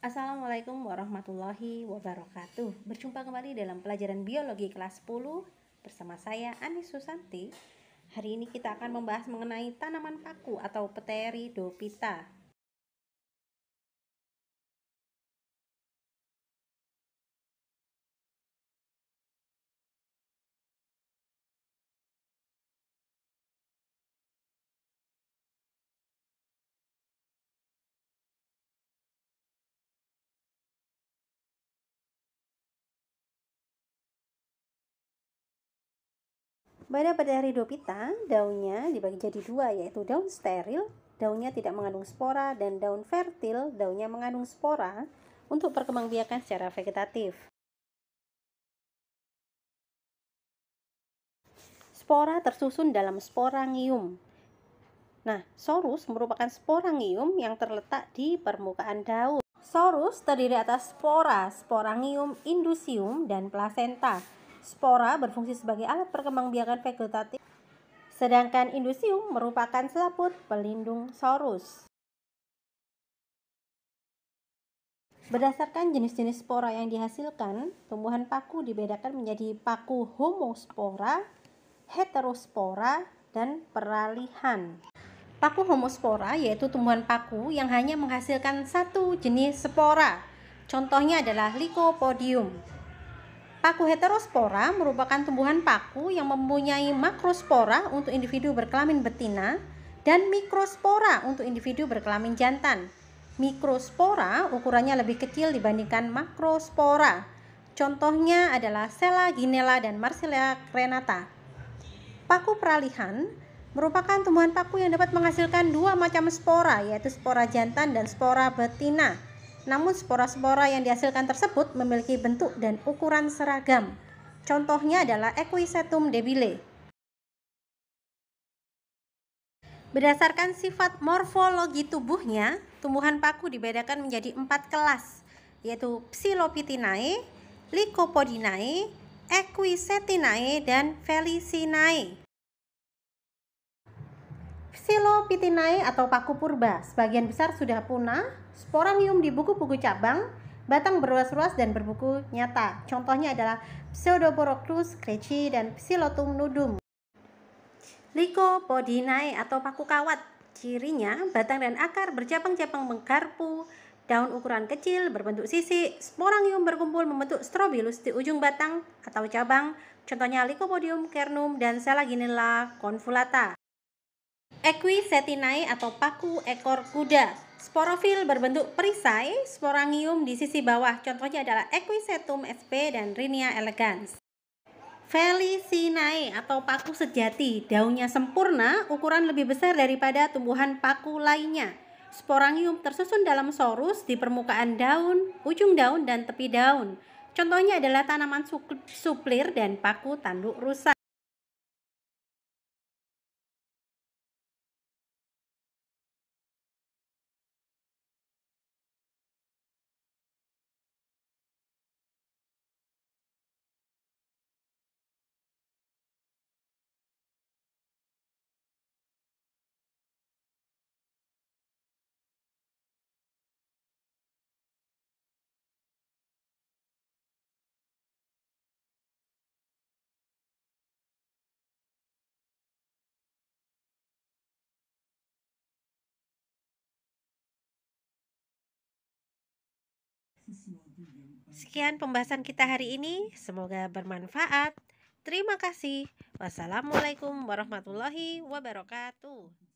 Assalamualaikum warahmatullahi wabarakatuh. Berjumpa kembali dalam pelajaran biologi kelas 10 bersama saya Anis Susanti. Hari ini kita akan membahas mengenai tanaman paku atau Pteridophyta. Pada pada ridopita, daunnya dibagi jadi dua, yaitu daun steril, daunnya tidak mengandung spora, dan daun fertil, daunnya mengandung spora, untuk perkembangbiakan secara vegetatif. Spora tersusun dalam sporangium. Nah, sorus merupakan sporangium yang terletak di permukaan daun. Sorus terdiri atas spora, sporangium, indusium, dan placenta. Spora berfungsi sebagai alat perkembangbiakan vegetatif, sedangkan indusium merupakan selaput pelindung sorus. Berdasarkan jenis-jenis spora yang dihasilkan, tumbuhan paku dibedakan menjadi paku homospora, heterospora, dan peralihan. Paku homospora yaitu tumbuhan paku yang hanya menghasilkan satu jenis spora. Contohnya adalah Lycopodium. Paku heterospora merupakan tumbuhan paku yang mempunyai makrospora untuk individu berkelamin betina dan mikrospora untuk individu berkelamin jantan. Mikrospora ukurannya lebih kecil dibandingkan makrospora. Contohnya adalah Sela ginela dan Marsilea crenata. Paku peralihan merupakan tumbuhan paku yang dapat menghasilkan dua macam spora yaitu spora jantan dan spora betina. Namun spora-spora yang dihasilkan tersebut memiliki bentuk dan ukuran seragam. Contohnya adalah Equisetum debile. Berdasarkan sifat morfologi tubuhnya, tumbuhan paku dibedakan menjadi empat kelas, yaitu Psilopitinae, Lycopodinae, Equisetinae, dan Felicinae. Psilopitinae atau paku purba sebagian besar sudah punah Sporangium di buku-buku cabang, batang berluas-luas dan berbuku nyata. Contohnya adalah Pseudoporocrus kreci dan Psilotum nudum. Lycopodinae atau paku kawat. Cirinya, batang dan akar bercabang-cabang mengkarpu, daun ukuran kecil berbentuk sisi, sporangium berkumpul membentuk strobilus di ujung batang atau cabang, contohnya Lycopodium kernum dan Selaginella convolata. Equisetinae atau paku ekor kuda. Sporofil berbentuk perisai, sporangium di sisi bawah. Contohnya adalah Equisetum sp dan Rhinia elegans. Felicinae atau paku sejati, daunnya sempurna, ukuran lebih besar daripada tumbuhan paku lainnya. Sporangium tersusun dalam sorus di permukaan daun, ujung daun, dan tepi daun. Contohnya adalah tanaman suplir dan paku tanduk rusak. Sekian pembahasan kita hari ini. Semoga bermanfaat. Terima kasih. Wassalamualaikum warahmatullahi wabarakatuh.